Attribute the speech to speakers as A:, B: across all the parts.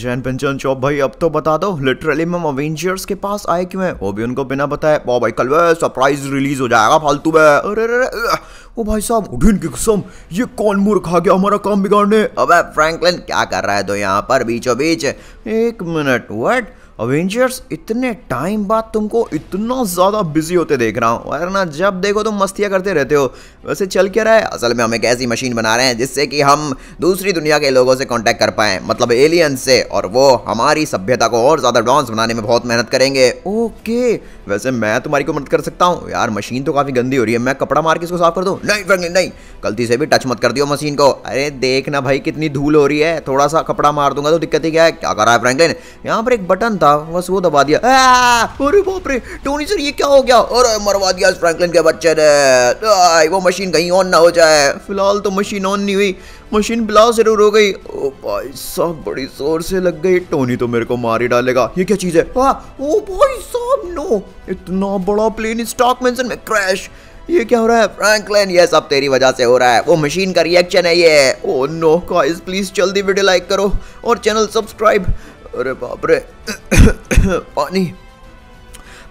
A: जैन पंचन चौप भाई अब तो बता दो लिटरली मैम अवेंजर्स के पास आए क्यों है वो भी उनको बिना बताए ओ भाई कल वे सरप्राइज रिलीज हो जाएगा फालतू में अरे अरे ओ भाई साहब उठिन की कसम ये कौन मूर्ख आ गया हमारा काम बिगाड़ने अबे फ्रैंकलिन क्या कर रहा है तो यहाँ पर बीचों बीच एक मिनट व्हाट अवेंजर्स इतने टाइम बाद तुमको इतना ज़्यादा बिजी होते देख रहा हूँ वरना जब देखो तुम तो मस्तियाँ करते रहते हो वैसे चल क्या रहा है असल में हम एक ऐसी मशीन बना रहे हैं जिससे कि हम दूसरी दुनिया के लोगों से कॉन्टैक्ट कर पाएँ मतलब एलियन से और वो हमारी सभ्यता को और ज़्यादा एडवांस बनाने में बहुत मेहनत करेंगे ओके वैसे मैं तुम्हारी को मदद कर सकता हूँ यार मशीन तो काफ़ी गंदी हो रही है मैं कपड़ा मार के इसको साफ कर दूँ नहीं फ्रेंकलिन नहीं गलती से भी टच मत कर दियो मशीन को अरे देखना भाई कितनी धूल हो रही है थोड़ा सा कपड़ा मार दूंगा तो दिक्कत ही क्या है क्या कर रहा है फ्रेंकलिन यहाँ पर एक बटन था था बस वो दबा दिया अरे बाप रे टोनी सर ये क्या हो गया अरे मरवा दिया फ्रैंकलिन के बच्चे ने वो मशीन कहीं ऑन ना हो जाए फिलहाल तो मशीन ऑन नहीं हुई मशीन ब्लास्ट जरूर हो गई ओ भाई साहब बड़ी जोर से लग गई टोनी तो मेरे को मार ही डालेगा ये क्या चीज है आ, ओ भाई साहब नो इतना बड़ा प्लेन स्टॉकमैनसन में क्रैश ये क्या हो रहा है फ्रैंकलिन ये सब तेरी वजह से हो रहा है वो मशीन का रिएक्शन है ये ओ नो गाइस प्लीज जल्दी वीडियो लाइक करो और चैनल सब्सक्राइब अरे बाप रे पानी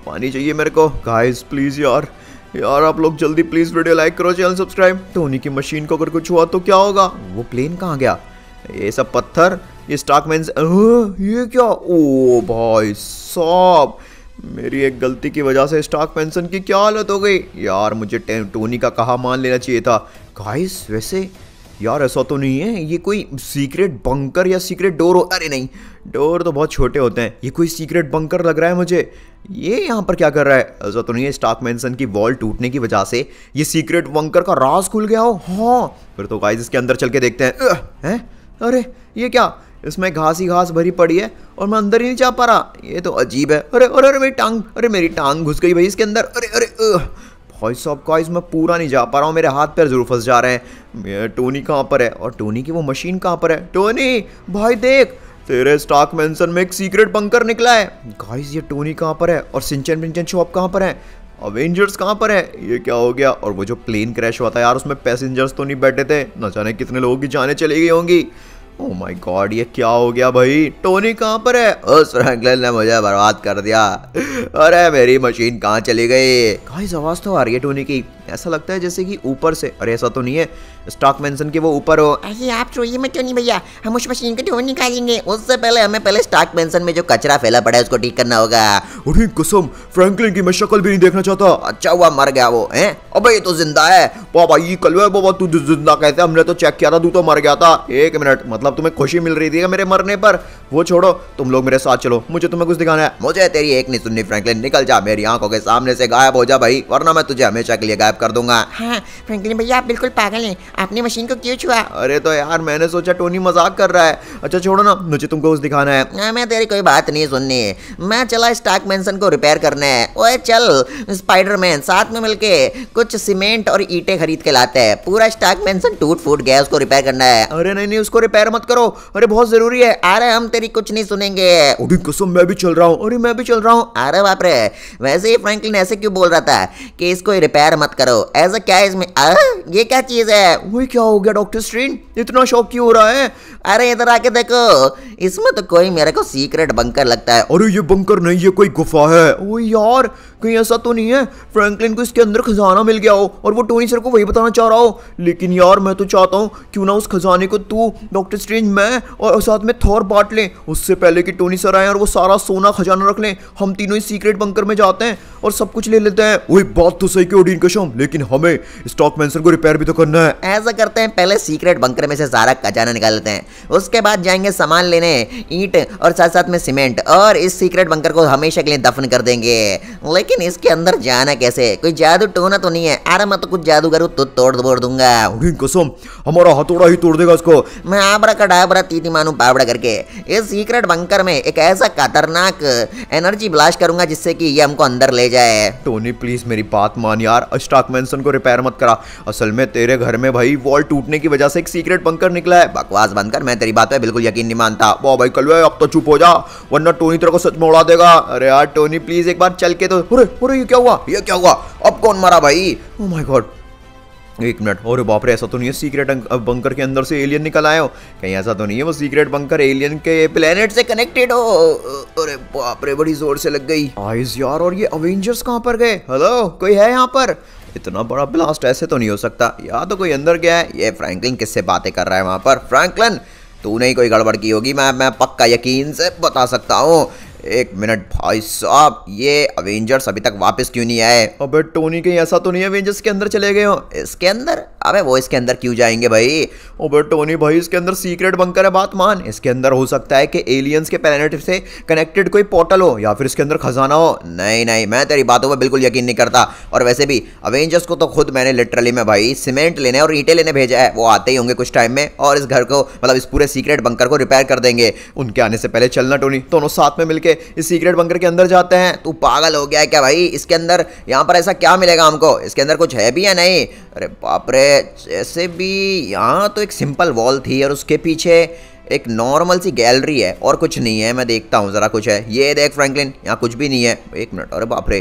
A: पानी चाहिए मेरे को गाइस प्लीज़ यार यार आप लोग जल्दी प्लीज़ वीडियो लाइक करो चैनल सब्सक्राइब धोनी की मशीन को अगर कुछ हुआ तो क्या होगा वो प्लेन कहाँ गया ये सब पत्थर ये स्टॉकमैन ये क्या ओ भाई साहब मेरी एक गलती की वजह से स्टॉक पेंशन की क्या हालत हो गई यार मुझे टोनी का कहा मान लेना चाहिए था गाइस वैसे यार ऐसा तो नहीं है ये कोई सीक्रेट बंकर या सीक्रेट डोर हो अरे नहीं डोर तो बहुत छोटे होते हैं ये कोई सीक्रेट बंकर लग रहा है मुझे ये यहाँ पर क्या कर रहा है ऐसा तो नहीं है स्टाक मैंसन की वॉल टूटने की वजह से ये सीक्रेट बंकर का राज खुल गया हो हाँ फिर तो गाइज इसके अंदर चल के देखते हैं है अरे ये क्या इसमें घास ही घास भरी पड़ी है और मैं अंदर ही नहीं जा पा रहा ये तो अजीब है अरे अरे अरे मेरी टांग अरे मेरी टांग घुस गई भाई इसके अंदर अरे अरे भाई साहब गाइस मैं पूरा नहीं जा पा रहा हूँ मेरे हाथ पैर जरूर फंस जा रहे हैं टोनी कहाँ पर है और टोनी की वो मशीन कहाँ पर है टोनी भाई देख तेरे स्टॉक मेंशन में एक सीक्रेट बंकर निकला है गाइस ये टोनी कहाँ पर है और सिंचन विंचन शॉप कहाँ पर है अवेंजर्स कहाँ पर है ये क्या हो गया और वो जो प्लेन क्रैश हुआ था यार उसमें पैसेंजर्स तो नहीं बैठे थे न जाने कितने लोगों की जाने चली गई होंगी ओह माय गॉड ये क्या हो गया भाई टोनी कहाँ पर है उस फ्रैंकलिन ने मुझे बर्बाद कर दिया अरे मेरी मशीन कहाँ चली गई गाइस आवाज तो आ रही है टोनी की ऐसा लगता है जैसे कि ऊपर से अरे ऐसा तो नहीं है
B: स्टॉक मेंशन के वो ऊपर हो अरे आप चोरी मैं क्यों नहीं भैया हम उस मशीन को ढूंढ निकालेंगे उससे पहले हमें पहले स्टॉक मेंशन में जो कचरा फैला पड़ा है उसको ठीक करना होगा अरे कसम फ्रैंकलिन की मैं
A: शक्ल भी नहीं देखना चाहता अच्छा हुआ मर गया वो हैं अबे ये तो जिंदा है बाबा ये कलवे बाबा तू जिंदा कैसे हमने तो चेक किया था तू तो मर गया था एक मिनट मतलब तुम्हें खुशी मिल रही थी मेरे मरने पर वो छोड़ो तुम लोग मेरे साथ चलो मुझे तुम्हें कुछ दिखाना है मुझे तेरी एक नहीं सुननी फ्रैंकलिन निकल जा मेरी आंखों के सामने से गायब हो जा भाई वरना मैं तुझे हमेशा के लिए गायब कर दूंगा
B: हाँ फ्रैंकलिन भैया आप बिल्कुल पागल हैं
A: आपने मशीन को क्यों छुआ अरे तो यार मैंने सोचा टोनी मजाक कर रहा है अच्छा छोड़ो ना मुझे तुमको उस
B: दिखाना है आ, मैं तेरी कोई बात नहीं सुननी मैं चला स्टार्क मैंसन को रिपेयर करना है ओए चल स्पाइडरमैन साथ में मिलके कुछ सीमेंट और ईटे खरीद के लाते हैं पूरा स्टार्क मैंसन टूट फूट गया उसको रिपेयर करना है अरे नहीं नहीं उसको रिपेयर मत करो अरे बहुत जरूरी है अरे हम तेरी कुछ नहीं सुनेंगे अरे कसम मैं भी चल रहा हूँ अरे मैं भी चल रहा हूँ अरे बाप रे वैसे ही फ्रैंकलिन ऐसे क्यों बोल रहा था कि इसको रिपेयर मत करो ऐसा क्या इसमें ये क्या चीज़ है वही क्या हो गया डॉक्टर स्ट्रेंज इतना शौक क्यों हो रहा है अरे इधर आके देखो इसमें तो
A: कोई मेरे को सीक्रेट बंकर लगता है अरे ये बंकर नहीं है कोई गुफा है वो यार कहीं ऐसा तो नहीं है फ्रैंकलिन को इसके अंदर खजाना मिल गया हो और वो टोनी सर को वही बताना चाह रहा हो लेकिन यार मैं तो चाहता हूँ क्यों ना उस खजाने को तू डॉक्टर स्ट्रेंज मैं और साथ में थॉर बांट लें उससे पहले कि टोनी सर आए और वो सारा सोना खजाना रख लें हम तीनों ही सीक्रेट बंकर में जाते हैं और सब कुछ ले लेते हैं वही बात तो सही क्यों डीन कशम लेकिन हमें स्टॉक मैंसन को रिपेयर भी तो करना है ऐसा
B: करते हैं पहले सीक्रेट बंकर में से सारा खजाना निकाल लेते हैं उसके बाद जाएंगे सामान लेने ईंट और साथ साथ में सीमेंट और इस सीक्रेट बंकर को हमेशा के लिए दफन कर देंगे लेकिन इसके अंदर जाना कैसे कोई जादू टोना तो नहीं है अरे मैं तो कुछ जादू करूँ तो तोड़ तोड़ दूंगा कसम हमारा हथौड़ा ही तोड़ देगा उसको मैं आबरा का डाबरा तीती मानू पाबड़ा करके इस सीक्रेट बंकर में एक ऐसा खतरनाक एनर्जी ब्लास्ट करूंगा जिससे कि ये हमको अंदर ले जाए
A: टोनी प्लीज मेरी बात मान यार स्टॉक मेंशन को रिपेयर मत करा असल में तेरे घर में भाई वॉल टूटने की वजह से एक सीक्रेट पंकर निकला है बकवास बनकर मैं तेरी बात पे बिल्कुल यकीन नहीं मानता वो भाई कलवे अब तो चुप हो जा वरना टोनी तेरे को सच में उड़ा देगा अरे यार टोनी प्लीज एक बार चल के तो अरे अरे ये क्या हुआ ये क्या हुआ अब कौन मारा भाई ओ माय गॉड एक मिनट और बाप रे ऐसा तो नहीं है सीक्रेट बंकर के अंदर से एलियन निकल आए हो कहीं ऐसा तो नहीं है वो सीक्रेट बंकर एलियन के प्लेनेट से कनेक्टेड हो अरे बाप रे बड़ी जोर से लग गई आइज यार और ये अवेंजर्स कहाँ पर गए हेलो कोई है यहाँ पर इतना बड़ा ब्लास्ट ऐसे तो नहीं हो सकता या तो कोई अंदर गया है ये फ्रैंकलिन किससे बातें कर रहा है वहाँ पर फ्रैंकलिन तूने ही कोई गड़बड़ की होगी मैं मैं पक्का यकीन से बता सकता हूँ एक मिनट भाई साहब ये अवेंजर्स अभी तक वापस क्यों नहीं आए अबे टोनी कहीं ऐसा तो नहीं अवेंजर्स के अंदर चले गए हो इसके अंदर अबे वो इसके अंदर क्यों जाएंगे भाई अबे टोनी भाई इसके अंदर सीक्रेट बंकर है बात मान इसके अंदर हो सकता है कि एलियंस के प्लानट से कनेक्टेड कोई पोर्टल हो या फिर इसके अंदर खजाना हो नहीं नहीं मैं तेरी बातों पर बिल्कुल यकीन नहीं करता और वैसे भी अवेंजर्स को तो खुद मैंने लिटरली में भाई सीमेंट लेने और ईटे लेने भेजा है वो आते ही होंगे कुछ टाइम में और इस घर को मतलब इस पूरे सीक्रेट बंकर को रिपेयर कर देंगे उनके आने से पहले चलना टोनी दोनों साथ में मिलकर के इस सीक्रेट बंकर के अंदर जाते हैं तू पागल हो गया है क्या भाई इसके अंदर यहाँ पर ऐसा क्या मिलेगा हमको इसके अंदर कुछ है भी या नहीं अरे बापरे रे जैसे भी यहाँ तो एक सिंपल वॉल थी और उसके पीछे एक नॉर्मल सी गैलरी है और कुछ नहीं है मैं देखता हूँ ज़रा कुछ है ये देख फ्रैंकलिन यहाँ कुछ भी नहीं है एक मिनट अरे बापरे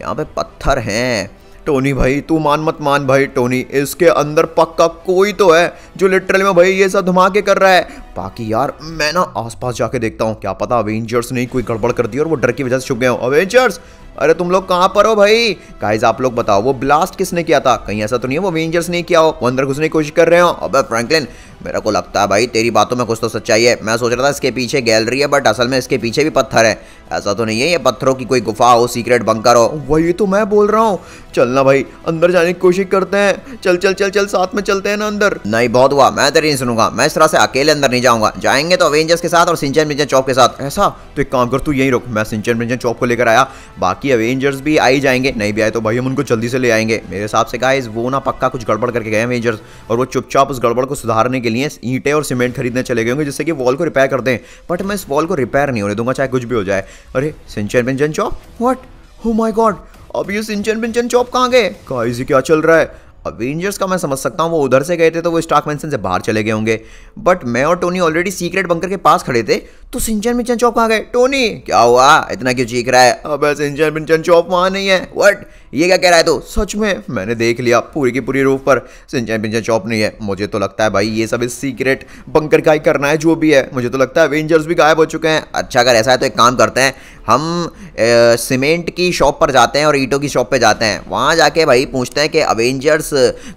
A: यहाँ पे पत्थर हैं टोनी भाई तू मान मत मान भाई टोनी इसके अंदर पक्का कोई तो है जो लिटरल में भाई ये सब धमाके कर रहा है बाकी यार मैं ना आसपास जाके देखता हूँ क्या पता अवेंजर्स ने कोई गड़बड़ कर दी और वो डर की वजह से छुप गए अवेंजर्स अरे तुम लोग कहाँ पर हो भाई गाइज आप लोग बताओ वो ब्लास्ट किसने किया था कहीं ऐसा तो नहीं है वो वेंजर्स ने किया हो वो अंदर घुसने की कोशिश कर रहे हो अबे फ्रैंकलिन मेरे को लगता है भाई तेरी बातों में कुछ तो सच्चाई है मैं सोच रहा था इसके पीछे गैलरी है बट असल में इसके पीछे भी पत्थर है ऐसा तो नहीं है ये पत्थरों की कोई गुफा हो सीक्रेट बंकर हो वही तो मैं बोल रहा हूँ चलना भाई अंदर जाने की कोशिश करते हैं चल चल चल चल साथ में चलते हैं ना अंदर नहीं बहुत हुआ मैं तेरी नहीं सुनूंगा मैं इस तरह से अकेले अंदर नहीं जाऊंगा जाएंगे तो अवेंजर्स के साथ और सिंचन मिंचन चौक के साथ ऐसा तो एक काम कर तू यही रुक मैं सिंचन मिंचन चौक को लेकर आया बाकी अवेंजर्स भी आई जाएंगे नहीं भी आए तो भाई हम उनको जल्दी से ले आएंगे मेरे हिसाब से गाइस वो ना पक्का कुछ गड़बड़ करके गए अवेंजर्स और वो चुपचाप उस गड़बड़ को सुधारने के लिए ईंटे और सीमेंट खरीदने चले गए होंगे जिससे कि वॉल को रिपेयर कर दें बट मैं इस वॉल को रिपेयर नहीं होने दूंगा चाहे कुछ भी हो जाए अरे सिंचन बिंचन चौप व्हाट हो माय गॉड अब ये सिंचन बिंचन चौप कहाँ गए गाइस ये क्या चल रहा है अवेंजर्स का मैं समझ सकता हूँ वो उधर से गए थे तो वो स्टार्क मैंसन से बाहर चले गए होंगे बट मैं और टोनी ऑलरेडी सीक्रेट बंकर के पास खड़े थे तो सिंचन बिंचन चौप कहाँ गए टोनी क्या हुआ इतना क्यों चीख रहा है अब सिंचन बिंचन चौप वहाँ नहीं है वट ये क्या कह रहा है तो सच में मैंने देख लिया पूरी की पूरी रूफ पर सिंचाई पिंचाई चौप नहीं है मुझे तो लगता है भाई ये सब इस सीक्रेट बंकर का ही करना है जो भी है मुझे तो लगता है वेंजर्स भी गायब हो चुके हैं अच्छा अगर ऐसा है तो एक काम करते हैं हम ए, सीमेंट की शॉप पर जाते हैं और ईटों की शॉप पर जाते हैं वहाँ जाके भाई पूछते हैं कि अवेंजर्स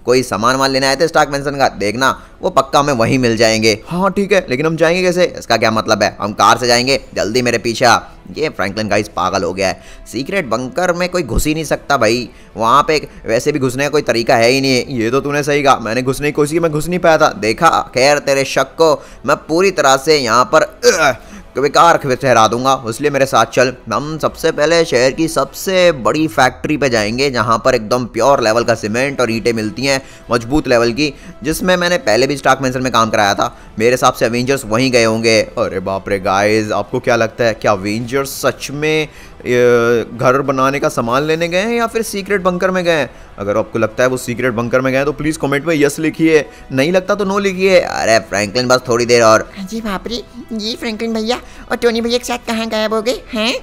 A: कोई सामान वाल लेने आए थे स्टाक मैंसन का देखना वो पक्का हमें वहीं मिल जाएंगे हाँ ठीक है लेकिन हम जाएंगे कैसे इसका क्या मतलब है हम कार से जाएंगे जल्दी मेरे पीछे ये फ्रैंकलिन गाइस पागल हो गया है सीक्रेट बंकर में कोई घुस ही नहीं सकता भाई वहाँ पे वैसे भी घुसने का कोई तरीका है ही नहीं है ये तो तूने सही कहा मैंने घुसने की कोशिश की मैं घुस नहीं पाया था देखा खैर तेरे शक को मैं पूरी तरह से यहाँ पर बेकार फिर ठहरा दूंगा इसलिए मेरे साथ चल हम सबसे पहले शहर की सबसे बड़ी फैक्ट्री पे जाएंगे जहाँ पर एकदम प्योर लेवल का सीमेंट और ईंटें मिलती हैं मजबूत लेवल की जिसमें मैंने पहले भी स्टाक मैंसर में काम कराया था मेरे हिसाब से अवेंजर्स वहीं गए होंगे अरे बाप रे गाइस आपको क्या लगता है क्या अवेंजर्स सच में घर बनाने का सामान लेने गए हैं या फिर सीक्रेट बंकर में गए हैं अगर आपको लगता है वो सीक्रेट बंकर में गए तो प्लीज़ कमेंट में यस लिखिए नहीं लगता तो नो लिखिए अरे फ्रैंकलिन बस थोड़ी देर और
B: हाँ जी बापरी जी फ्रैंकलिन भैया और टोनी भैया के साथ कहाँ गायब हो गए हैं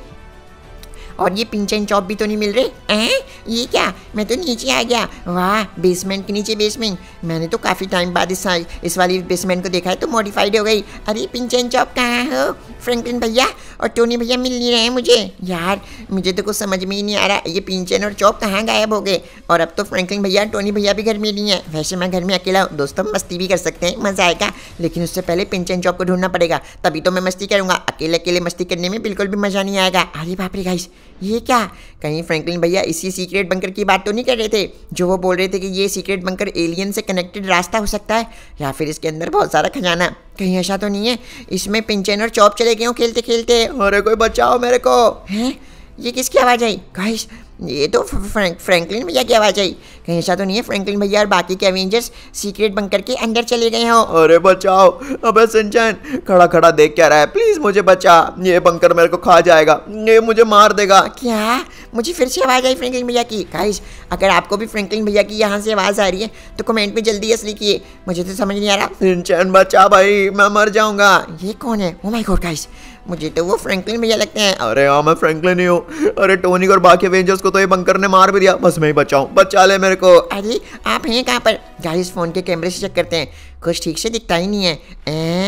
B: और ये पिंचन चॉप भी तो नहीं मिल रहे हैं ये क्या मैं तो नीचे आ गया वाह बेसमेंट के नीचे बेसमेंट मैंने तो काफ़ी टाइम बाद इस इस वाली बेसमेंट को देखा है तो मॉडिफाइड हो गई अरे पिंचन चॉप कहाँ हो फ्रैंकलिन भैया और टोनी भैया मिल नहीं रहे हैं मुझे यार मुझे तो कुछ समझ में ही नहीं आ रहा ये पिंचन और चौक कहाँ गायब हो गए और अब तो फ्रैंकलिन भैया टोनी भैया भी घर में नहीं है वैसे मैं घर में अकेला हूँ दोस्तों तो मस्ती भी कर सकते हैं मज़ा आएगा लेकिन उससे पहले पिंचन चौक को ढूंढना पड़ेगा तभी तो मैं मस्ती करूँगा अकेले अकेले मस्ती करने में बिल्कुल भी मज़ा नहीं आएगा अरे बाप रे गाइस ये क्या कहीं फ्रैंकलिन भैया इसी सीक्रेट बंकर की बात तो नहीं कर रहे थे जो वो बोल रहे थे कि ये सीक्रेट बंकर एलियन से कनेक्टेड रास्ता हो सकता है या फिर इसके अंदर बहुत सारा खजाना कहीं ऐसा तो नहीं है इसमें पिंचन और चौप चले गए खेलते खेलते अरे कोई बचाओ मेरे को हैं ये किसकी आवाज़ आई गाइस ये तो फ्रैंक फ्रैंकलिन भैया की आवाज़ आई कहीं ऐसा तो नहीं है फ्रैंकलिन भैया और बाकी के एवेंजर्स सीक्रेट बंकर के अंदर चले गए हो
A: अरे बचाओ अबे सिंचन खड़ा खड़ा देख क्या रहा है प्लीज़ मुझे बचा ये बंकर मेरे को खा जाएगा ये मुझे मार देगा
B: क्या मुझे फिर से आवाज़ आई फ्रैंकलिन भैया की गाइस अगर आपको भी फ्रैंकलिन भैया की यहाँ से आवाज़ आ रही है तो कमेंट में जल्दी असली किए मुझे तो समझ नहीं आ रहा सिंचन बचा भाई मैं मर जाऊँगा ये कौन है वो माई गॉड गाइस मुझे तो वो फ्रैंकलिन भैया लगते हैं
A: अरे हाँ मैं फ्रैंकलिन ही हूँ अरे टोनी और बाकी एवेंजर्स को तो ये बंकर ने मार भी दिया बस मैं ही बचाऊ
B: बचा ले मेरे को अरे आप हैं कहाँ पर गाइस फोन के कैमरे से चेक करते हैं कुछ ठीक से दिखता ही नहीं है ए?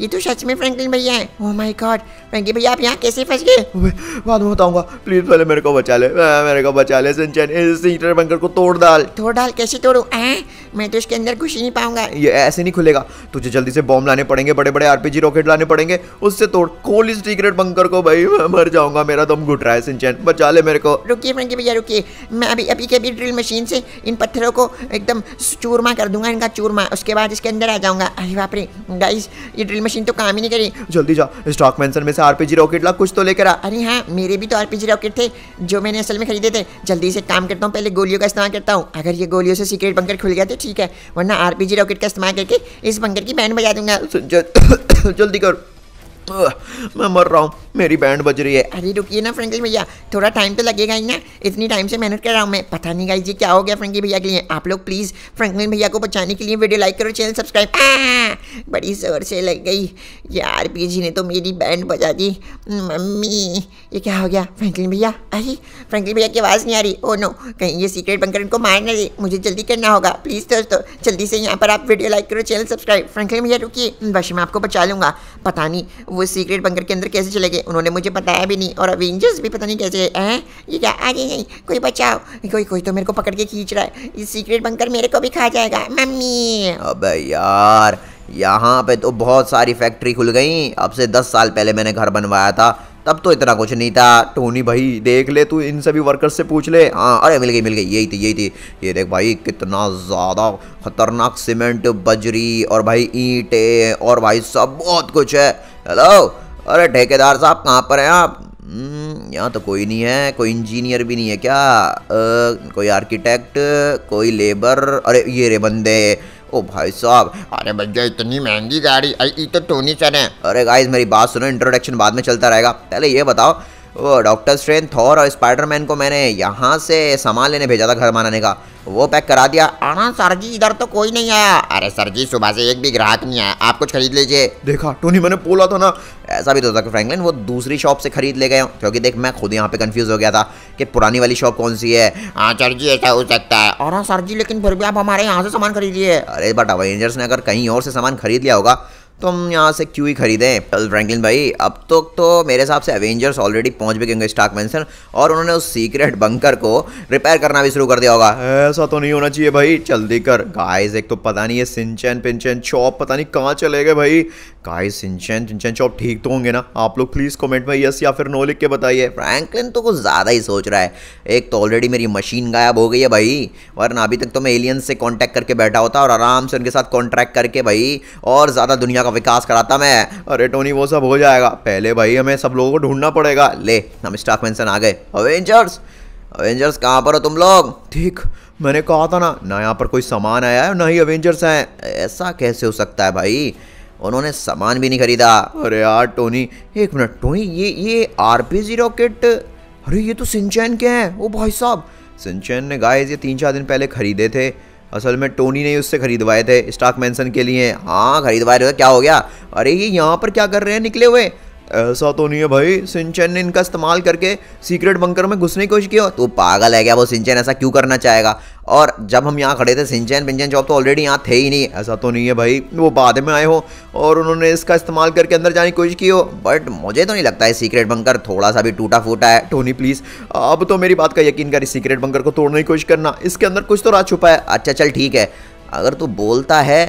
B: ये तो सच में फ्रैंकलिन भैया हैं ओह माय गॉड फ्रैंकलिन भैया आप यहाँ कैसे फंस गए बाद में बताऊंगा
A: प्लीज पहले मेरे को बचा ले मेरे को बचा ले सिंचन इस हीटर बंकर को तोड़ डाल
B: तोड़ डाल कैसे तोड़ू आ? मैं तो इसके अंदर घुस ही नहीं पाऊंगा
A: ये ऐसे नहीं खुलेगा तुझे जल्दी से बॉम्ब लाने पड़ेंगे बड़े बड़े आरपीजी रॉकेट लाने पड़ेंगे उससे तोड़ खोल इस सीक्रेट बंकर को भाई मैं मर जाऊंगा मेरा दम घुट रहा है सिंचन बचा ले मेरे को
B: रुकिए फ्रेंकी भैया रुकिए मैं अभी अभी के अभी ड्रिल मशीन से इन पत्थरों को एकदम चूरमा कर दूंगा इनका चूरमा उसके बाद इसके अंदर आ जाऊंगा अरे बापरे गाइस ये ड्रिल मशीन तो काम ही नहीं करी
A: जल्दी जाओ स्टॉक
B: मेंशन में से आरपीजी रॉकेट ला कुछ तो लेकर आ अरे हाँ मेरे भी तो आरपीजी रॉकेट थे जो मैंने असल में खरीदे थे जल्दी से काम करता हूँ पहले गोलियों का इस्तेमाल करता हूँ अगर ये गोलियों से सीक्रेट बंकर खुल गया तो ठीक है वरना आरपीजी रॉकेट का इस्तेमाल करके इस बंकर की बैंड बजा दूंगा जल्दी करो मैं मर रहा हूँ मेरी बैंड बज रही है अरे रुकिए ना फ्रेंकी भैया थोड़ा टाइम तो लगेगा ही ना इतनी टाइम से मेहनत कर रहा हूँ मैं पता नहीं गाई जी क्या हो गया फ्रेंकी भैया के लिए आप लोग प्लीज़ फ्रेंकलिन भैया को बचाने के लिए वीडियो लाइक करो चैनल सब्सक्राइब बड़ी जोर से लग गई यार जी ने तो मेरी बैंड बजा दी मम्मी ये क्या हो गया फ्रेंकलिन भैया अरे फ्रेंकलिन भैया की आवाज़ नहीं आ रही ओ oh नो कहीं ये सीक्रेट बनकर इनको मार दे मुझे जल्दी करना होगा प्लीज़ दोस्तों जल्दी से यहाँ पर आप वीडियो लाइक करो चैनल सब्सक्राइब फ्रेंकलिन भैया रुकी बस मैं आपको बचा लूँगा पता नहीं वो सीक्रेट बंकर के अंदर कैसे चले गए उन्होंने मुझे बताया भी नहीं और अवेंजर्स भी पता नहीं कैसे हैं ये क्या आगे नहीं कोई बचाओ कोई कोई तो मेरे को पकड़ के खींच रहा है ये सीक्रेट बंकर मेरे को भी खा जाएगा मम्मी
A: अब यार यहाँ पे तो बहुत सारी फैक्ट्री खुल गई अब से दस साल पहले मैंने घर बनवाया था तब तो इतना कुछ नहीं था टोनी भाई देख ले तू इन सभी वर्कर्स से पूछ ले हाँ अरे मिल गई मिल गई यही थी यही थी ये देख भाई कितना ज़्यादा खतरनाक सीमेंट बजरी और भाई ईंटे और भाई सब बहुत कुछ है हेलो अरे ठेकेदार साहब कहाँ पर हैं आप हम्म, यहाँ तो कोई नहीं है कोई इंजीनियर भी नहीं है क्या आ, कोई आर्किटेक्ट कोई लेबर अरे ये रे बंदे ओ भाई साहब अरे भैया इतनी महंगी गाड़ी ये तो टोनी चले है अरे गाइज मेरी बात सुनो इंट्रोडक्शन बाद में चलता रहेगा पहले ये बताओ डॉक्टर स्ट्रेन थॉर और स्पाइडरमैन को मैंने यहाँ से सामान लेने भेजा था घर बनाने का वो पैक करा दिया आना सर जी इधर तो कोई नहीं आया अरे सर जी सुबह से एक भी ग्राहक नहीं आया आप कुछ खरीद लीजिए देखा टोनी मैंने बोला था ना ऐसा भी तो था फ्रैंकलिन वो दूसरी शॉप से खरीद ले गए क्योंकि देख मैं खुद यहाँ पे कंफ्यूज हो गया था कि पुरानी वाली शॉप कौन सी है हाँ सर जी ऐसा हो सकता है और हाँ सर जी लेकिन फिर भी आप हमारे यहाँ से सामान खरीदिए अरे बट अवेंजर्स ने अगर कहीं और से सामान खरीद लिया होगा तो हम यहाँ से क्यों ही खरीदें फ्रैंकलिन भाई अब तक तो, तो मेरे हिसाब से एवेंजर्स ऑलरेडी पहुँच भी गए स्टाक मैंसन और उन्होंने उस सीक्रेट बंकर को रिपेयर करना भी शुरू कर दिया होगा ऐसा तो नहीं होना चाहिए भाई जल्दी कर गाइस एक तो पता नहीं ये सिंचन पिंचन चौप पता नहीं कहाँ चले गए भाई गाइस सिंचन पिंचन चौप ठीक तो होंगे ना आप लोग प्लीज़ कॉमेंट में यस या फिर नो लिख के बताइए फ्रैंकलिन तो कुछ ज़्यादा ही सोच रहा है एक तो ऑलरेडी मेरी मशीन गायब हो गई है भाई वरना अभी तक तो मैं एलियंस से कॉन्टैक्ट करके बैठा होता और आराम से उनके साथ कॉन्ट्रैक्ट करके भाई और ज़्यादा दुनिया का विकास कराता मैं अरे टोनी वो सब हो जाएगा पहले भाई हमें सब लोगों को ढूंढना पड़ेगा ले हम स्टाफ मैंसन आ गए अवेंजर्स अवेंजर्स कहाँ पर हो तुम लोग ठीक मैंने कहा था ना ना यहाँ पर कोई सामान आया है ना ही अवेंजर्स हैं ऐसा कैसे हो सकता है भाई उन्होंने सामान भी नहीं खरीदा अरे यार टोनी एक मिनट टोनी ये ये आर पी जी रॉकेट अरे ये तो सिंचैन के हैं ओ भाई साहब सिंचैन ने गाइस ये तीन चार दिन पहले खरीदे थे असल में टोनी ने उससे खरीदवाए थे स्टॉक मैंसन के लिए हाँ खरीदवाए थे तो क्या हो गया अरे ये यहाँ पर क्या कर रहे हैं निकले हुए ऐसा तो नहीं है भाई सिंचन ने इनका इस्तेमाल करके सीक्रेट बंकर में घुसने की कोशिश की हो तो पागल है क्या वो सिंचन ऐसा क्यों करना चाहेगा और जब हम यहाँ खड़े थे सिंचन पिंचन जॉब तो ऑलरेडी यहाँ थे ही नहीं ऐसा तो नहीं है भाई वो बाद में आए हो और उन्होंने इसका इस्तेमाल करके अंदर जाने की कोशिश की हो बट मुझे तो नहीं लगता है सीक्रेट बंकर थोड़ा सा भी टूटा फूटा है टोनी प्लीज़ अब तो मेरी बात का यकीन करी सीक्रेट बंकर को तोड़ने की कोशिश करना इसके अंदर कुछ तो रात छुपा है अच्छा चल ठीक है अगर तू बोलता है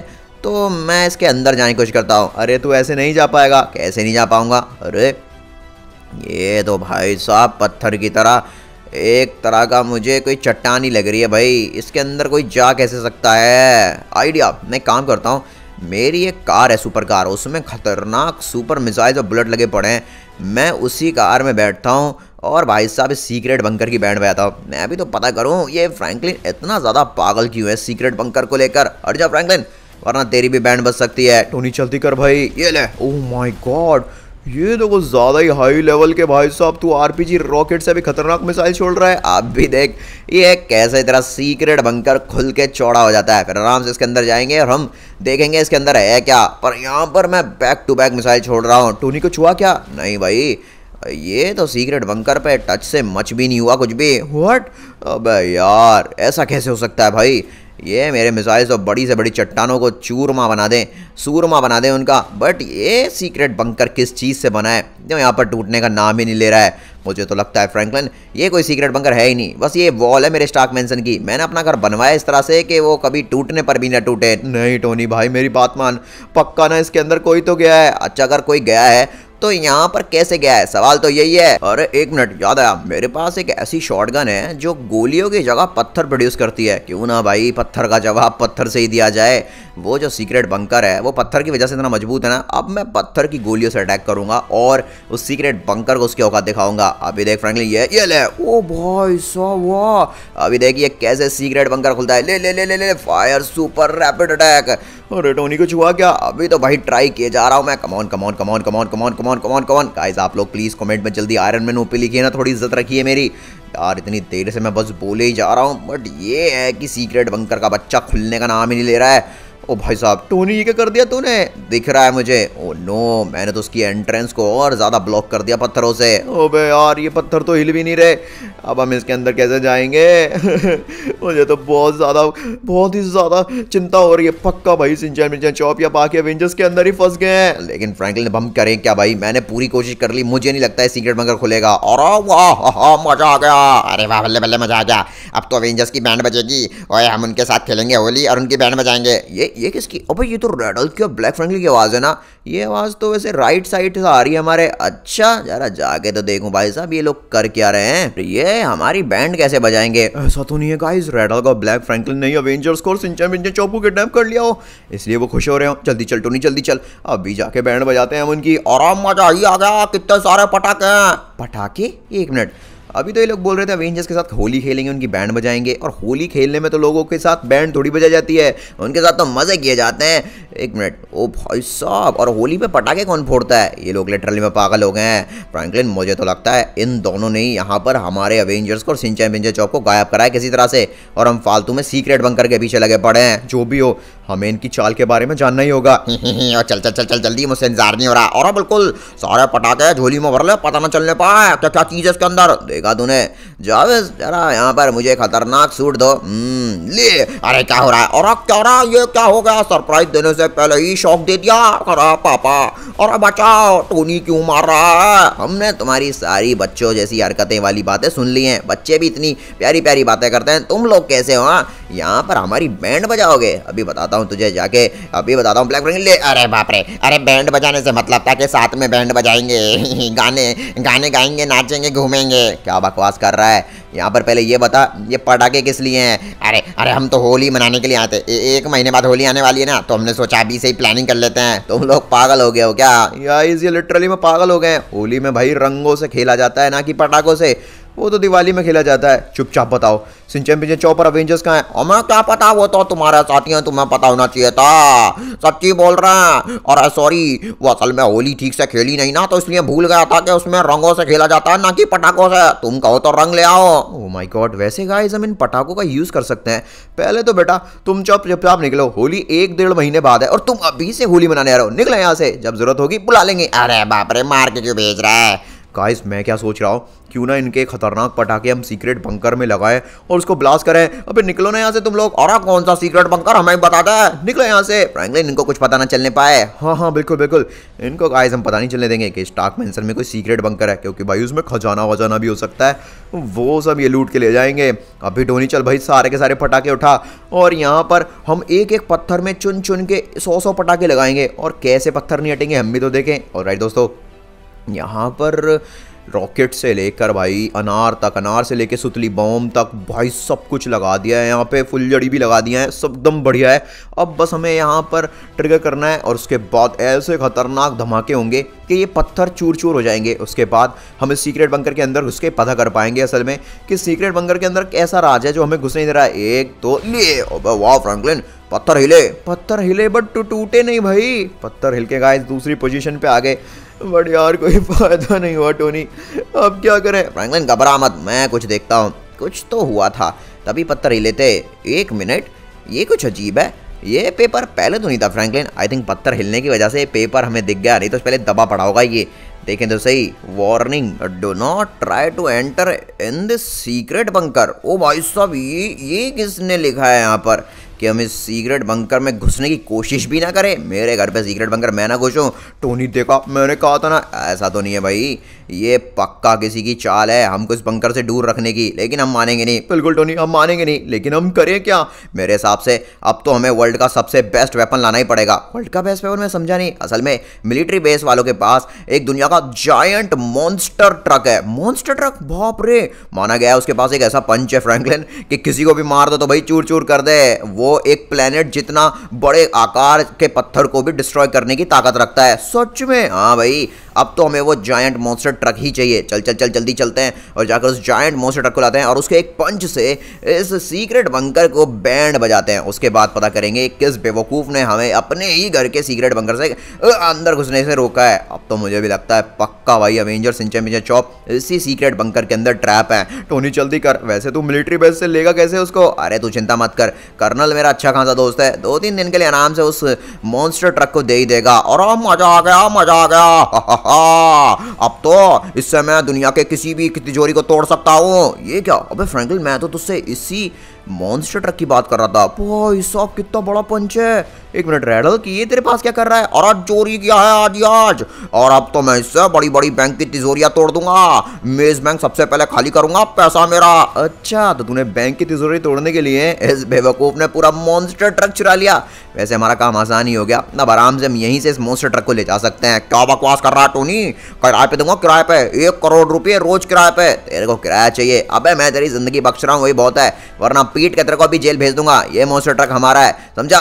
A: तो मैं इसके अंदर जाने की कोशिश करता हूँ अरे तू ऐसे नहीं जा पाएगा कैसे नहीं जा पाऊँगा अरे ये तो भाई साहब पत्थर की तरह एक तरह का मुझे कोई चट्टान ही लग रही है भाई इसके अंदर कोई जा कैसे सकता है आइडिया मैं काम करता हूँ मेरी एक कार है सुपर कार उसमें ख़तरनाक सुपर मिसाइल और बुलेट लगे पड़े हैं मैं उसी कार में बैठता हूँ और भाई साहब इस सीक्रेट बंकर की बैंड बजाता हूँ मैं भी तो पता करूँ ये फ्रैंकलिन इतना ज़्यादा पागल क्यों है सीक्रेट बंकर को लेकर अर्जा फ्रैंकलिन वरना तेरी भी बैंड बच सकती है टोनी चलती कर भाई ये ले ओह माय गॉड ये तो कुछ ज़्यादा ही हाई लेवल के भाई साहब तू आरपीजी रॉकेट से भी खतरनाक मिसाइल छोड़ रहा है आप भी देख ये कैसे तेरा सीक्रेट बंकर खुल के चौड़ा हो जाता है फिर आराम से इसके अंदर जाएंगे और हम देखेंगे इसके अंदर है क्या पर यहाँ पर मैं बैक टू बैक मिसाइल छोड़ रहा हूँ टोनी को छुआ क्या नहीं भाई ये तो सीक्रेट बंकर पे टच से मच भी नहीं हुआ कुछ भी व्हाट अबे यार ऐसा कैसे हो सकता है भाई ये मेरे मिसाइल्स और तो बड़ी से बड़ी चट्टानों को चूरमा बना दें सूरमा बना दें उनका बट ये सीक्रेट बंकर किस चीज़ से बना है जो यहाँ पर टूटने का नाम ही नहीं ले रहा है मुझे तो लगता है फ्रैंकलिन ये कोई सीक्रेट बंकर है ही नहीं बस ये वॉल है मेरे स्टाक मैंसन की मैंने अपना घर बनवाया इस तरह से कि वो कभी टूटने पर भी ना टूटे नहीं टोनी भाई मेरी बात मान पक्का ना इसके अंदर कोई तो गया है अच्छा अगर कोई गया है तो यहाँ पर कैसे गया है सवाल तो यही है अरे एक मिनट याद आया मेरे पास एक ऐसी शॉटगन है जो गोलियों की जगह पत्थर प्रोड्यूस करती है क्यों ना भाई पत्थर का जवाब पत्थर से ही दिया जाए वो जो सीक्रेट बंकर है वो पत्थर की वजह से इतना मजबूत है ना अब मैं पत्थर की गोलियों से अटैक करूंगा और उस सीक्रेट बंकर को उसकी औकात दिखाऊंगा अभी देख फ्रेंकलिन ये ये ले
B: ओ भाई सो
A: वाह अभी देखिए कैसे सीक्रेट बंकर खुलता है ले ले ले ले ले फायर सुपर रैपिड अटैक अरे टोनी को छुआ क्या अभी तो भाई ट्राई किए जा रहा हूँ मैं come on come on come on come on come on come on come on come on come on guys आप लोग प्लीज़ कमेंट में जल्दी आयरन मैन ओपी लिखिए ना थोड़ी इज्जत रखिए मेरी यार इतनी देर से मैं बस बोले ही जा रहा हूँ बट ये है कि सीक्रेट बंकर का बच्चा खुलने का नाम ही नहीं ले रहा है ओ भाई साहब टोनी ये क्या कर दिया तूने दिख रहा है मुझे ओ नो मैंने तो उसकी एंट्रेंस को और ज़्यादा ब्लॉक कर दिया पत्थरों से ओ बे यार ये पत्थर तो हिल भी नहीं रहे अब हम इसके अंदर कैसे जाएंगे मुझे तो बहुत ज़्यादा बहुत ही ज़्यादा चिंता हो रही है पक्का भाई सिंचन मिंचन चौप या बाकी एवेंजर्स के अंदर ही फंस गए हैं लेकिन फ्रेंकलिन हम करें क्या भाई मैंने पूरी कोशिश कर ली मुझे नहीं लगता है सीक्रेट मगर खुलेगा और वाह मजा आ गया अरे वाह बल्ले बल्ले मजा आ गया अब तो एवेंजर्स की बैंड बजेगी और हम उनके साथ खेलेंगे होली और उनकी बैंड बजाएंगे ये ये किसकी अबे ये तो रेडल्फ की और ब्लैक फ्रेंकली की आवाज़ है ना ये आवाज़ तो वैसे राइट साइड से आ रही है हमारे अच्छा जरा जाके तो देखूं भाई साहब ये लोग कर क्या रहे हैं तो ये हमारी बैंड कैसे बजाएंगे ऐसा तो नहीं है गाइस रेडल का ब्लैक फ्रेंकलिन नहीं अवेंजर्स को सिंचन विंचन चौपू किडनैप कर लिया हो इसलिए वो खुश हो रहे हो जल्दी चल टोनी जल्दी चल अभी जाके बैंड बजाते हैं हम उनकी आराम मजा ही आ गया कितने सारे पटाखे पटाखे एक मिनट अभी तो ये लोग बोल रहे थे अवेंजर्स के साथ होली खेलेंगे उनकी बैंड बजाएंगे और होली खेलने में तो लोगों के साथ बैंड थोड़ी बजाई जाती है उनके साथ तो मज़े किए जाते हैं एक मिनट ओ भाई साहब और होली पे पटाखे कौन फोड़ता है ये लोग लिटरली में पागल हो गए हैं फ्रैंकलिन मुझे तो लगता है इन दोनों ने यहाँ पर हमारे अवेंजर्स को और सिंचाई चौक को गायब कराया किसी तरह से और हम फालतू में सीक्रेट बंकर के पीछे लगे पड़े हैं जो भी हो हमें इनकी चाल के बारे में जानना ही होगा और चल चल चल चल जल्दी मुझसे इंतजार नहीं हो रहा और बिल्कुल सारे पटाखे झोली में भर ले पता ना चलने पाए क्या क्या चीज़ है इसके अंदर देखा तूने जावे जरा यहाँ पर मुझे खतरनाक सूट दो हम्म, ले अरे क्या हो रहा है और क्या हो रहा है ये क्या हो गया सरप्राइज देने से पहले ही शौक दे दिया अरे पापा और बचाओ टोनी क्यों मार रहा है हमने तुम्हारी सारी बच्चों जैसी हरकतें वाली बातें सुन ली हैं बच्चे भी इतनी प्यारी प्यारी बातें करते हैं तुम लोग कैसे हो हाँ? यहाँ पर हमारी बैंड बजाओगे अभी बताता बताता हूँ तुझे जाके अभी बताता हूँ ब्लैक फ्रेंड ले अरे बाप रे अरे बैंड बजाने से मतलब था कि साथ में बैंड बजाएंगे गाने गाने गाएंगे नाचेंगे घूमेंगे क्या बकवास कर रहा है यहाँ पर पहले ये बता ये पटाखे किस लिए हैं अरे अरे हम तो होली मनाने के लिए आते एक महीने बाद होली आने वाली है ना तो हमने सोचा अभी से ही प्लानिंग कर लेते हैं तुम लोग पागल हो गए हो क्या यार ये लिटरली में पागल हो गए होली में भाई रंगों से खेला जाता है ना कि पटाखों से वो तो दिवाली में खेला जाता है चुपचाप बताओ सिंह चैंपियन चौपर अवेंजर्स कहाँ है और मैं क्या पता वो तो तुम्हारा साथी है तुम्हें पता होना चाहिए था सच्ची बोल रहा है और सॉरी वो असल में होली ठीक से खेली नहीं ना तो इसलिए भूल गया था कि उसमें रंगों से खेला जाता है ना कि पटाखों से तुम कहो तो रंग ले आओ ओ माई गॉड वैसे गाय हम इन पटाखों का यूज़ कर सकते हैं पहले तो बेटा तुम चौप चुपचाप निकलो होली एक डेढ़ महीने बाद है और तुम अभी से होली मनाने आ रहे हो निकले यहाँ से जब जरूरत होगी बुला लेंगे अरे बाप रे मार के क्यों भेज रहा है गाइस मैं क्या सोच रहा हूँ क्यों ना इनके खतरनाक पटाखे हम सीक्रेट बंकर में लगाए और उसको ब्लास्ट करें अबे निकलो ना यहाँ से तुम लोग और कौन सा सीक्रेट बंकर हमें बताता है निकलो यहाँ से फ्रैंकलिन इनको कुछ पता ना चलने पाए हाँ हाँ बिल्कुल बिल्कुल इनको गाइस हम पता नहीं चलने देंगे कि स्टाक मैंसर में कोई सीक्रेट बंकर है क्योंकि भाई उसमें खजाना वजाना भी हो सकता है वो सब ये लूट के ले जाएंगे अभी ढोनी चल भाई सारे के सारे पटाखे उठा और यहाँ पर हम एक एक पत्थर में चुन चुन के सौ सौ पटाखे लगाएंगे और कैसे पत्थर नहीं हटेंगे हम भी तो देखें और राइट दोस्तों यहाँ पर रॉकेट से लेकर भाई अनार तक अनार से लेकर सुतली बॉम्ब तक भाई सब कुछ लगा दिया है यहाँ पे जड़ी भी लगा दिया है सब एकदम बढ़िया है अब बस हमें यहाँ पर ट्रिगर करना है और उसके बाद ऐसे खतरनाक धमाके होंगे कि ये पत्थर चूर चूर हो जाएंगे उसके बाद हम इस सीक्रेट बंकर के अंदर घुस के पता कर पाएंगे असल में कि सीक्रेट बंकर के अंदर कैसा राज है जो हमें घुस नहीं दे रहा है एक दो ले वाह फ्रैंकलिन पत्थर हिले पत्थर हिले बट टूटे नहीं भाई पत्थर हिल के गाय दूसरी पोजिशन पर आ गए बट यार कोई फायदा नहीं हुआ टोनी अब क्या करें फ्रैंकलिन घबरा मत मैं कुछ देखता हूँ कुछ तो हुआ था तभी पत्थर ही लेते एक मिनट ये कुछ अजीब है ये पेपर पहले तो नहीं था फ्रैंकलिन आई थिंक पत्थर हिलने की वजह से पेपर हमें दिख गया नहीं तो पहले दबा पड़ा होगा ये देखें तो सही warning do not try to enter in this secret bunker oh भाई साहब ये ये किसने लिखा है यहाँ पर कि हम इस सीक्रेट बंकर में घुसने की कोशिश भी ना करें मेरे घर पे सीक्रेट बंकर मैं ना घुसूँ टोनी देखा मैंने कहा था ना ऐसा तो नहीं है भाई ये पक्का किसी की चाल है हमको इस बंकर से दूर रखने की लेकिन हम मानेंगे नहीं बिल्कुल टोनी हम मानेंगे नहीं लेकिन हम करें क्या मेरे हिसाब से अब तो हमें वर्ल्ड का सबसे बेस्ट वेपन लाना ही पड़ेगा वर्ल्ड का बेस्ट वेपन मैं समझा नहीं असल में मिलिट्री बेस वालों के पास एक दुनिया का जायंट मॉन्स्टर ट्रक है मॉन्स्टर ट्रक बहुत रे माना गया उसके पास एक ऐसा पंच है फ्रैंकलिन कि किसी को भी मार दो तो भाई चूर चूर कर दे वो एक प्लेनेट जितना बड़े आकार के पत्थर को भी डिस्ट्रॉय करने की ताकत रखता है सच में हाँ भाई अब तो हमें वो जायंट मोस्टर ट्रक ही चाहिए चल चल चल जल्दी चलते हैं और जाकर उस जायंट मोस्टर ट्रक को लाते हैं और उसके एक पंच से इस सीक्रेट बंकर को बैंड बजाते हैं उसके बाद पता करेंगे किस बेवकूफ़ ने हमें अपने ही घर के सीक्रेट बंकर से अंदर घुसने से रोका है अब तो मुझे भी लगता है पक्का भाई अवेंजर सिंचे मिंचे चौप इसी सीक्रेट बंकर के अंदर ट्रैप है टोनी जल्दी कर वैसे तू मिलिट्री बेस से लेगा कैसे उसको अरे तू चिंता मत कर कर्नल मेरा अच्छा खासा दोस्त है दो तीन दिन के लिए आराम से उस मॉन्स्टर ट्रक को दे ही देगा और मजा आ गया मजा आ गया आ, अब तो इससे मैं दुनिया के किसी भी तिजोरी को तोड़ सकता हूँ ये क्या अबे फ्रैंकलिन मैं तो तुझसे इसी मॉन्स्टर ट्रक की बात कर रहा था भाई साहब कितना बड़ा पंच है एक मिनट रेडल की ये तेरे पास क्या कर रहा है और आज चोरी किया है आज आज और अब तो मैं इससे बड़ी बड़ी बैंक की तिजोरिया तोड़ दूंगा मेज बैंक सबसे पहले खाली करूंगा पैसा मेरा अच्छा तो तूने बैंक की तिजोरी तोड़ने के लिए इस बेवकूफ ने पूरा मॉन्स्टर ट्रक चुरा लिया वैसे हमारा काम आसान ही हो गया अब आराम से हम यहीं से इस मॉन्स्टर ट्रक को ले जा सकते हैं क्या बकवास कर रहा है टोनी किराए पे दूंगा किराए पे एक करोड़ रुपये रोज किराए पे तेरे को किराया चाहिए अब मैं तेरी जिंदगी बख्श रहा हूँ वही बहुत है वरना पीट के तेरे को अभी जेल भेज दूंगा ये मोस्टर ट्रक हमारा है समझा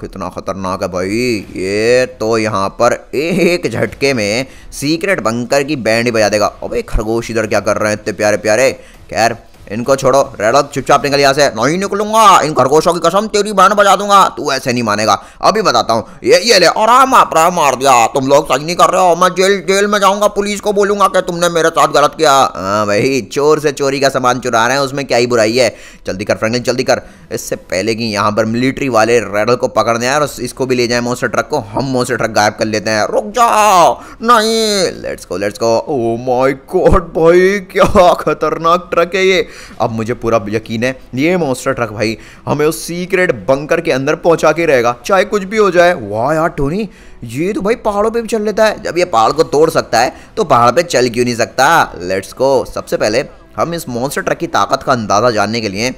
A: कितना खतरनाक है भाई ये तो यहाँ पर एक झटके में सीक्रेट बंकर की बैंड ही बजा देगा अबे खरगोश इधर क्या कर रहे हैं इतने प्यारे प्यारे खैर इनको छोड़ो रेड़ो चुपचाप निकल यहाँ से नहीं निकलूंगा इन खरगोशों की कसम तेरी बहन बजा दूंगा तू ऐसे नहीं मानेगा अभी बताता हूँ ये ये ले और मापरा मार दिया तुम लोग सही नहीं कर रहे हो मैं जेल जेल में जाऊंगा पुलिस को बोलूंगा कि तुमने मेरे साथ गलत किया हाँ भाई चोर से चोरी का सामान चुरा रहे हैं उसमें क्या ही बुराई है जल्दी कर फ्रेंकलिन जल्दी कर इससे पहले कि यहाँ पर मिलिट्री वाले रेडल को पकड़ने आए और इसको भी ले जाए मोस्टर ट्रक को हम मोस्टर ट्रक गायब कर लेते हैं रुक
B: जाओ नहीं
A: लेट्स को लेट्स को ओ माई गॉड भाई क्या खतरनाक ट्रक है ये अब मुझे पूरा यकीन है ये मॉन्स्टर ट्रक भाई हमें उस सीक्रेट बंकर के अंदर पहुंचा के रहेगा चाहे कुछ भी हो जाए वाह यार टोनी ये तो भाई पहाड़ों पे भी चल लेता है जब ये पहाड़ को तोड़ सकता है तो पहाड़ पे चल क्यों नहीं सकता लेट्स को सबसे पहले हम इस मॉन्स्टर ट्रक की ताकत का अंदाज़ा जानने के लिए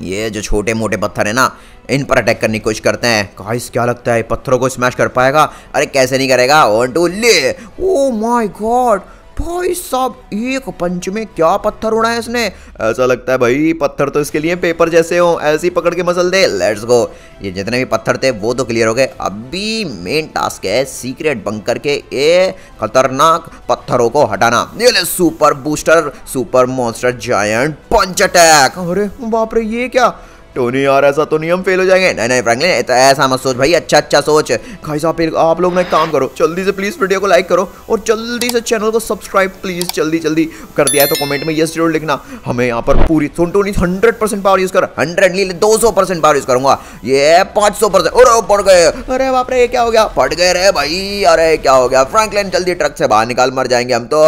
A: ये जो छोटे मोटे पत्थर है ना इन पर अटैक करने की कोशिश करते हैं गाइस क्या लगता है पत्थरों को स्मैश कर पाएगा अरे कैसे नहीं करेगा वन टू ले ओ माय गॉड भाई साहब एक पंच में क्या पत्थर उड़ा है इसने ऐसा लगता है भाई पत्थर तो इसके लिए पेपर जैसे हो ऐसे ही पकड़ के मसल दे लेट्स गो ये जितने भी पत्थर थे वो तो क्लियर हो गए अभी मेन टास्क है सीक्रेट बंकर के ए खतरनाक पत्थरों को हटाना ये ले super booster super monster giant punch attack अरे बाप रे ये क्या टोनी तो यार ऐसा तो नहीं हम फेल हो जाएंगे नहीं नहीं फ्रैंकलिन तो ऐसा मत सोच भाई अच्छा अच्छा सोच भाई साहब आप लोग ना काम करो जल्दी से प्लीज़ वीडियो को लाइक करो और जल्दी से चैनल को सब्सक्राइब प्लीज़ जल्दी जल्दी कर दिया है तो कमेंट में यस जरूर लिखना हमें यहाँ पर पूरी सुन Tony hundred percent power use कर हंड्रेड नहीं दो सौ परसेंट पावर यूज़ करूंगा ये पांच सौ परसेंट और पड़ गए अरे बाप रे क्या हो गया पड़ गए रे भाई अरे क्या हो गया फ्रैंकलिन जल्दी ट्रक से बाहर निकाल मर जाएंगे हम तो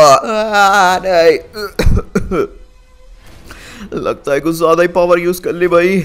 A: नहीं लगता है कुछ ज़्यादा ही पावर यूज़ कर ली भाई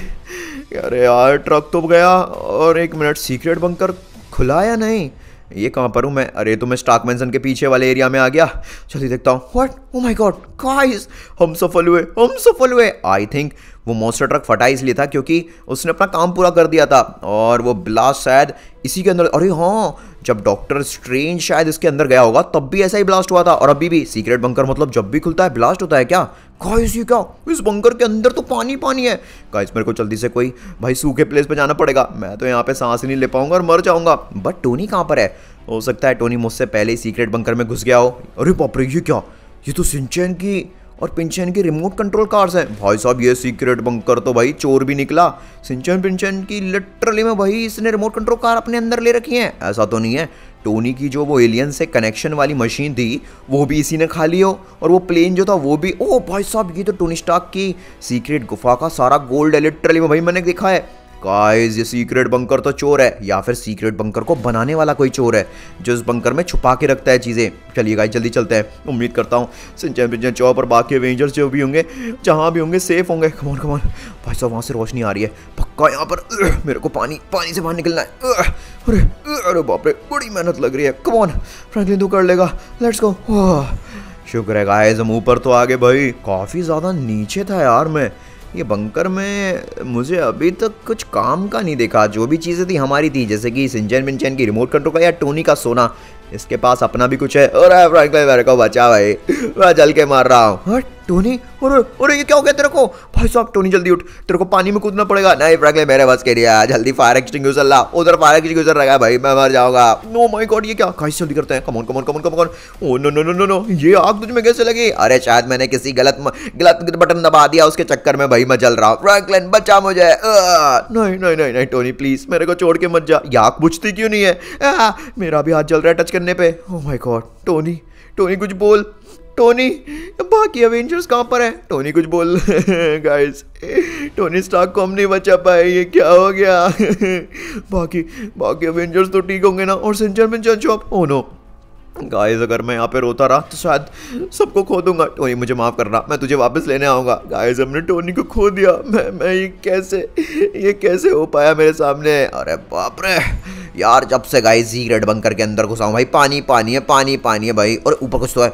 A: अरे यार ट्रक तो गया और एक मिनट सीक्रेट बंकर खुला या नहीं ये कहाँ पर हूँ मैं अरे तो मैं स्टाक मैंसन के पीछे वाले एरिया में आ गया चलिए देखता हूँ what oh my god guys हम सफल हुए हम सफल हुए आई थिंक वो मोस्टर ट्रक फटा इसलिए था क्योंकि उसने अपना काम पूरा कर दिया था और वो ब्लास्ट शायद इसी के अंदर अरे हाँ जब डॉक्टर स्ट्रेंज शायद इसके अंदर गया होगा तब भी ऐसा ही ब्लास्ट हुआ था और अभी भी सीक्रेट बंकर मतलब जब भी खुलता है ब्लास्ट होता है क्या गाइस ये क्या इस बंकर के अंदर तो पानी पानी है गाइस मेरे को जल्दी से कोई भाई सूखे प्लेस पे जाना पड़ेगा मैं तो यहाँ पे सांस नहीं ले पाऊंगा और मर जाऊंगा बट टोनी कहाँ पर है हो सकता है टोनी मुझसे पहले ही सीक्रेट बंकर में घुस गया हो अरे पापरे ये क्या ये तो सिंचन की और पिंचन की रिमोट कंट्रोल कार्स है भाई साहब ये सीक्रेट बंकर तो भाई चोर भी निकला सिंचन पिंचन की लिटरली में भाई इसने रिमोट कंट्रोल कार अपने अंदर ले रखी है ऐसा तो नहीं है टोनी की जो वो एलियन से कनेक्शन वाली मशीन थी वो भी इसी ने खा ली हो और वो प्लेन जो था वो भी ओ भाई साहब ये तो टोनी स्टाक की सीक्रेट गुफा का सारा गोल्ड है लिटरली में भाई मैंने देखा है गाइस ये सीक्रेट बंकर तो चोर है या फिर सीक्रेट बंकर को बनाने वाला कोई चोर है जो इस बंकर में छुपा के रखता है चीज़ें चलिए गाइस जल्दी चलते हैं उम्मीद करता हूँ सिंचन पिंचन चौप और बाकी एवेंजर्स जो भी होंगे जहाँ भी होंगे सेफ होंगे कमान कमान भाई साहब वहाँ से रोशनी आ रही है पक्का यहाँ पर मेरे को पानी पानी से बाहर निकलना है अरे अरे बाप रे बड़ी मेहनत लग रही है कमान फ्रैंकलिन तू कर लेगा लेट्स गो शुक्र है गाइस हम ऊपर तो आ गए भाई काफ़ी ज़्यादा नीचे था यार मैं ये बंकर में मुझे अभी तक कुछ काम का नहीं देखा जो भी चीज़ें थी हमारी थी जैसे कि सिंचन विंचन की रिमोट कंट्रोल का या टोनी का सोना इसके पास अपना भी कुछ है और मेरे को बचा भाई मैं जल के मार रहा हूँ हट टोनी और अरे ये क्या हो गया तेरे को भाई साहब टोनी जल्दी उठ तेरे को पानी में कूदना पड़ेगा नहीं फ्रैंकलिन मेरे बस के लिए जल्दी फायर एक्सटिंग ला उधर फायर एक्सटिंग एक्सटिंग्यूशर लगा भाई मैं मर जाऊंगा नो माय गॉड ये क्या कैसे जल्दी करते हैं come on come on come on come on oh no no no no no ये आग तुझ में कैसे लगी अरे शायद मैंने किसी गलत गलत बटन दबा दिया उसके चक्कर में भाई मैं जल रहा हूँ फ्रैंकलिन बचा मुझे नहीं नहीं नहीं नहीं टोनी प्लीज मेरे को छोड़ के मत जा ये आग बुझती क्यों नहीं है मेरा भी हाथ जल रहा है टच करने पे oh my god Tony Tony कुछ बोल टोनी बाकी अवेंजर्स कहाँ पर है टोनी कुछ बोल गाइस टोनी स्टार्क को हम नहीं बचा पाए ये क्या हो गया बाकी बाकी अवेंजर्स तो ठीक होंगे ना और सिंचरमैन चंचॉप ओ नो गाइस अगर मैं यहाँ पे रोता रहा तो शायद सबको खो दूंगा टोनी मुझे माफ़ करना मैं तुझे वापस लेने आऊँगा गाइस हमने टोनी को खो दिया मैं मैं ये कैसे ये कैसे हो पाया मेरे सामने अरे बाप रे यार जब से गाइस रेड बंकर के अंदर घुसाऊँ भाई पानी पानी है पानी पानी है भाई और ऊपर कुछ तो है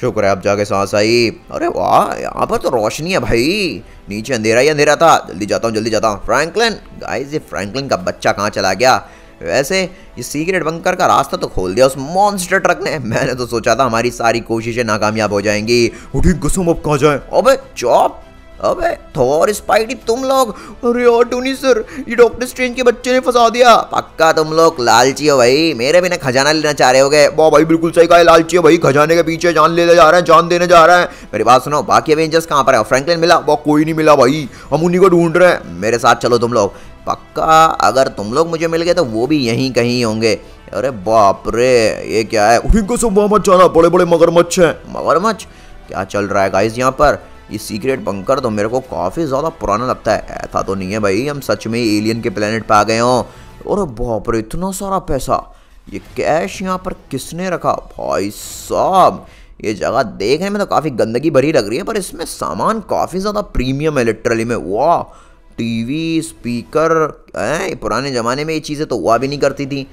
A: शुक्र है अब जाके सांस आई अरे वाह यहाँ पर तो रोशनी है भाई नीचे अंधेरा ही अंधेरा था जल्दी जाता हूँ जल्दी जाता हूँ फ्रैंकलिन गाइस ये फ्रैंकलिन का बच्चा कहाँ चला गया वैसे ये सीक्रेट बंकर का रास्ता तो खोल दिया उस मॉन्स्टर ट्रक ने मैंने तो सोचा था हमारी सारी कोशिशें नाकामयाब हो जाएंगी उठी कसम अब कहाँ जाए अबे चौप अबे थोर स्पाइडी तुम लोग अरे और टूनी सर ये डॉक्टर स्ट्रेंज के बच्चे ने फंसा दिया पक्का तुम लोग लालची हो भाई मेरे बिना खजाना लेना चाह रहे हो गए वो भाई बिल्कुल सही कहा है लालची हो भाई खजाने के पीछे जान लेने जा रहे हैं जान देने जा रहे हैं मेरी बात सुनो बाकी अवेंजर्स कहाँ पर है फ्रेंकलिन मिला वो कोई नहीं मिला भाई हम उन्हीं को ढूंढ रहे हैं मेरे साथ चलो तुम लोग पक्का अगर तुम लोग मुझे मिल गए तो वो भी यहीं कहीं होंगे अरे बाप रे ये क्या है उन्हीं को सुबह मत जाना बड़े बड़े मगरमच्छ हैं मगरमच्छ क्या चल रहा है गाइस यहाँ पर ये सीक्रेट बंकर तो मेरे को काफ़ी ज़्यादा पुराना लगता है ऐसा तो नहीं है भाई हम सच में एलियन के प्लानट पर आ गए हों और बाप रे इतना सारा पैसा ये कैश यहाँ पर किसने रखा भाई साहब ये जगह देखने में तो काफ़ी गंदगी भरी लग रही है पर इसमें सामान काफ़ी ज़्यादा प्रीमियम है लिटरली में वाह टीवी स्पीकर हैं पुराने ज़माने में ये चीज़ें तो हुआ भी नहीं करती थी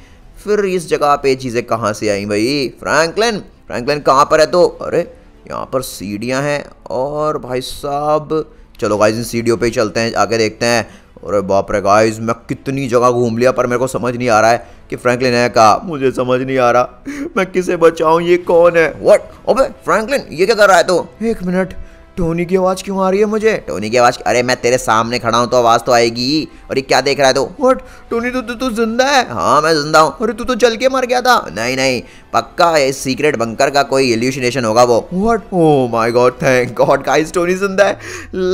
A: फिर इस जगह पे ये चीज़ें कहाँ से आई भाई फ्रैंकलिन फ्रैंकलिन कहाँ पर है तो अरे यहाँ पर सीढ़ियाँ हैं और भाई साहब चलो गाइज इन सीढ़ियों पे ही चलते हैं आगे देखते हैं और बाप रे गाइज मैं कितनी जगह घूम लिया पर मेरे को समझ नहीं आ रहा है कि फ्रैंकलिन है कहा मुझे समझ नहीं आ रहा मैं किसे बचाऊँ ये कौन है वट ओबे फ्रैंकलिन ये क्या कर रहा है तो एक मिनट टोनी की आवाज क्यों आ रही है मुझे टोनी की आवाज अरे मैं तेरे सामने खड़ा हूँ तो आवाज तो आएगी और ये क्या देख रहा है तो व्हाट टोनी तो तू जिंदा है हाँ मैं जिंदा हूँ अरे तू तो चल के मर गया था नहीं नहीं पक्का इस सीक्रेट बंकर का कोई एल्यूशनेशन होगा वो what oh my god thank god guys Tony जिंदा है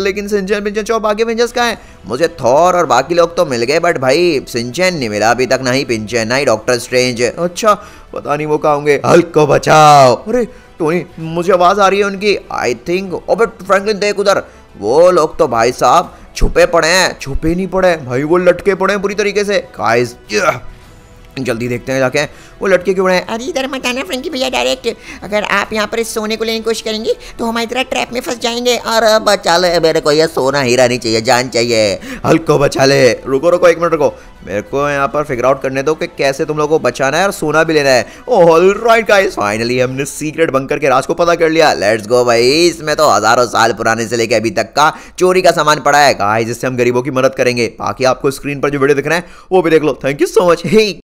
A: लेकिन सिंचन पिंचन चौप आगे पिंचस का है मुझे थॉर और बाकी लोग तो मिल गए बट भाई सिंचन नहीं मिला अभी तक ना ही पिंचन ना ही डॉक्टर स्ट्रेंज अच्छा पता नहीं वो कहा होंगे हल्क को बचाओ अरे टोनी मुझे आवाज़ आ रही है उनकी आई थिंक फ्रैंकलिन देख उधर वो लोग तो भाई साहब छुपे पड़े हैं छुपे नहीं पड़े भाई वो लटके पड़े हैं पूरी तरीके से गाइस
B: जल्दी देखते हैं जाके वो लटके क्यों रहे हैं अरे इधर मत आना फ्रेंकी भैया डायरेक्ट अगर आप यहाँ पर इस सोने को लेने की कोशिश करेंगे तो हमारी तरह ट्रैप में फंस जाएंगे और बचा ले मेरे को ये सोना हीरा
A: नहीं चाहिए जान चाहिए हल्को बचा ले रुको रुको एक मिनट रुको मेरे को यहाँ पर फिगर आउट करने दो कि कैसे तुम लोग को बचाना है और सोना भी लेना है ऑल राइट गाइस फाइनली हमने सीक्रेट बंकर के राज को पता कर लिया लेट्स गो भाई इसमें तो हजारों साल पुराने से लेके अभी तक का चोरी का सामान पड़ा है गाइस जिससे हम गरीबों की मदद करेंगे बाकी आपको स्क्रीन पर जो वीडियो दिख रहे हैं वो भी देख लो thank you so much hey